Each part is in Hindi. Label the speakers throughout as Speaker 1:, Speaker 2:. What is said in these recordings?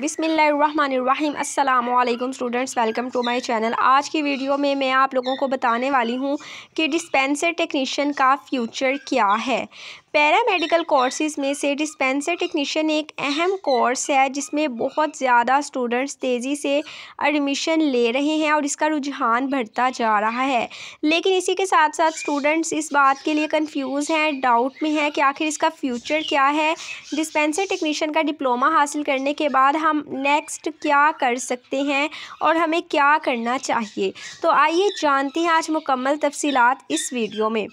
Speaker 1: बिसमीम् अल्लाम students welcome to my channel आज की वीडियो में मैं आप लोगों को बताने वाली हूँ कि डिस्पेंसर टेक्नीशियन का फ्यूचर क्या है पैरामेडिकल कोर्सेज में से डिस्पेंसर टेक्नीशियन एक अहम कोर्स है जिसमें बहुत ज़्यादा स्टूडेंट्स तेज़ी से एडमिशन ले रहे हैं और इसका रुझान बढ़ता जा रहा है लेकिन इसी के साथ साथ स्टूडेंट्स इस बात के लिए कंफ्यूज हैं डाउट में हैं कि आखिर इसका फ्यूचर क्या है डिस्पेंसर टेक्नीशियन का डिप्लोमा हासिल करने के बाद हम नेक्स्ट क्या कर सकते हैं और हमें क्या करना चाहिए तो आइए जानते हैं आज मुकम्मल तफसीत इस वीडियो में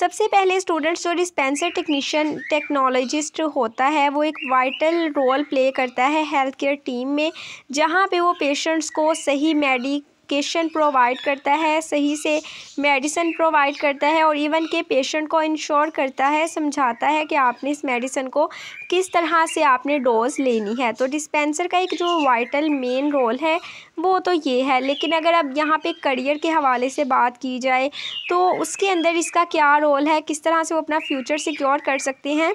Speaker 1: सबसे पहले स्टूडेंट्स जो डिस्पेंसर टेक्नीशियन टेक्नोलॉजिस्ट होता है वो एक वाइटल रोल प्ले करता है हेल्थ केयर टीम में जहाँ पे वो पेशेंट्स को सही मेडिक मेडिकेशन प्रोवाइड करता है सही से मेडिसिन प्रोवाइड करता है और इवन के पेशेंट को इंश्योर करता है समझाता है कि आपने इस मेडिसिन को किस तरह से आपने डोज लेनी है तो डिस्पेंसर का एक जो वाइटल मेन रोल है वो तो ये है लेकिन अगर अब यहाँ पे करियर के हवाले से बात की जाए तो उसके अंदर इसका क्या रोल है किस तरह से वो अपना फ्यूचर सिक्योर कर सकते हैं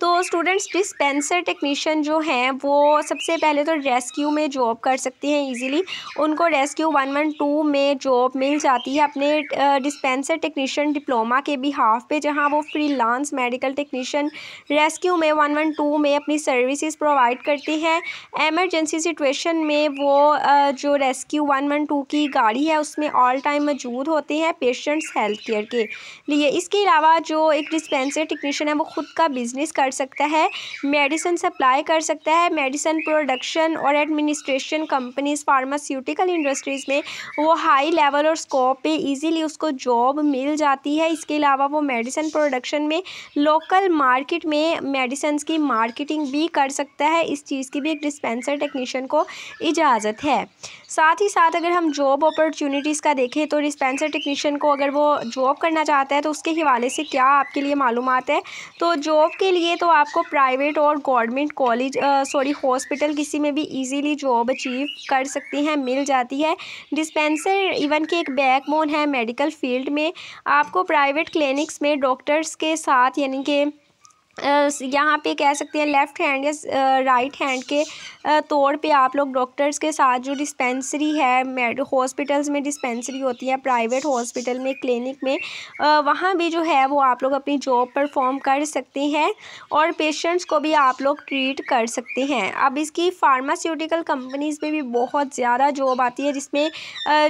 Speaker 1: तो स्टूडेंट्स डिस्पेंसर टेक्नीशियन जो हैं वो सबसे पहले तो रेस्क्यू में जॉब कर सकते हैं इजीली उनको रेस्क्यू वन वन टू में जॉब मिल जाती है अपने डिस्पेंसर टेक्नीशियन डिप्लोमा के भी हाफ पे जहाँ वो फ्रीलांस मेडिकल टेक्नीशियन रेस्क्यू में वन वन टू में अपनी सर्विसेज प्रोवाइड करती हैं एमरजेंसी सिचुएशन में वो जो रेस्क्यू वन वन टू की गाड़ी है उसमें ऑल टाइम मौजूद होते हैं पेशेंट्स हेल्थ केयर के लिए इसके अलावा जो एक डिस्पेंसर टेक्नीशियन है वो खुद का बिजनेस बिजनेस कर सकता है मेडिसिन सप्लाई कर सकता है मेडिसिन प्रोडक्शन और एडमिनिस्ट्रेशन कंपनीज फार्मास्यूटिकल इंडस्ट्रीज़ में वो हाई लेवल और स्कोप पे इजीली उसको जॉब मिल जाती है इसके अलावा वो मेडिसिन प्रोडक्शन में लोकल मार्केट में मेडिसन्स की मार्केटिंग भी कर सकता है इस चीज़ की भी एक डिस्पेंसर टेक्नीशियन को इजाज़त है साथ ही साथ अगर हम जॉब अपॉर्चुनिटीज़ का देखें तो डिस्पेंसर टेक्नीशियन को अगर वो जॉब करना चाहता है तो उसके हवाले से क्या आपके लिए मालूम है तो जॉब के लिए तो आपको प्राइवेट और गवर्नमेंट कॉलेज सॉरी हॉस्पिटल किसी में भी ईजीली जॉब अचीव कर सकती हैं मिल जाती है डिस्पेंसर इवन के एक बैकबोन है मेडिकल फील्ड में आपको प्राइवेट क्लिनिक्स में डॉक्टर्स के साथ यानी कि यहाँ पे कह सकते हैं लेफ़्ट हैंड या राइट हैंड के तौर पे आप लोग डॉक्टर्स के साथ जो डिस्पेंसरी है हॉस्पिटल्स में डिस्पेंसरी होती है प्राइवेट हॉस्पिटल में क्लिनिक में वहाँ भी जो है वो आप लोग अपनी जॉब परफॉर्म कर सकते हैं और पेशेंट्स को भी आप लोग ट्रीट कर सकते हैं अब इसकी फार्मास्यूटिकल कंपनीज़ में भी बहुत ज़्यादा जॉब आती है जिसमें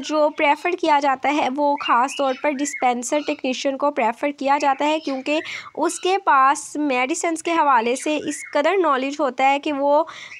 Speaker 1: जो प्रेफर किया जाता है वो ख़ास तौर पर डिस्पेंसर टेक्नीशियन को प्रेफर किया जाता है क्योंकि उसके पास में मेडिसन्स के हवाले से इस कदर नॉलेज होता है कि वो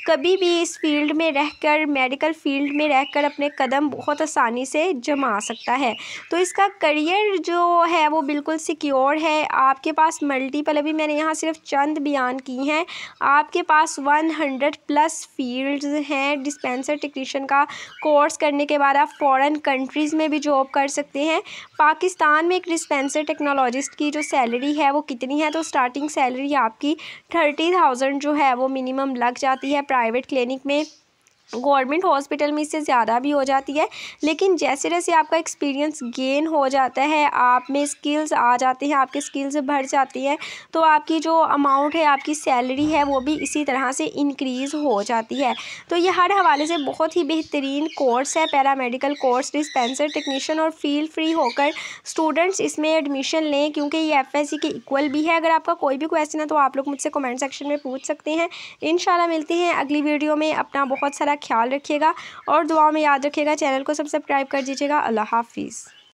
Speaker 1: कभी भी इस फील्ड में रहकर मेडिकल फील्ड में रहकर अपने कदम बहुत आसानी से जमा सकता है तो इसका करियर जो है वो बिल्कुल सिक्योर है आपके पास मल्टीपल अभी मैंने यहाँ सिर्फ चंद बयान की हैं आपके पास वन हंड्रेड प्लस फील्ड्स हैं डिस्पेंसर टेक्नीशियन का कोर्स करने के बाद आप फॉरेन कंट्रीज़ में भी जॉब कर सकते हैं पाकिस्तान में एक डिस्पेंसर टेक्नोलॉजिस्ट की जो सैलरी है वो कितनी है तो स्टार्टिंग सैलरी आपकी थर्टी थाउजेंड जो है वो मिनिमम लग जाती है प्राइवेट क्लिनिक में गवर्नमेंट हॉस्पिटल में इससे ज़्यादा भी हो जाती है लेकिन जैसे जैसे आपका एक्सपीरियंस गेन हो जाता है आप में स्किल्स आ जाते हैं आपके स्किल्स बढ़ जाती हैं तो आपकी जो अमाउंट है आपकी सैलरी है वो भी इसी तरह से इंक्रीज़ हो जाती है तो ये हर हवाले से बहुत ही बेहतरीन कोर्स है पैरामेडिकल कोर्स डिस्पेंसर टेक्नीशियन और फील फ्री होकर स्टूडेंट्स इसमें एडमिशन लें क्योंकि ये एफ के इक्वल भी है अगर आपका कोई भी क्वेश्चन है तो आप लोग मुझसे कमेंट सेक्शन में पूछ सकते हैं इन मिलते हैं अगली वीडियो में अपना बहुत सारा ख्याल रखिएगा और दुआ में याद रखिएगा चैनल को सब्सक्राइब कर दीजिएगा अल्लाह हाफिज़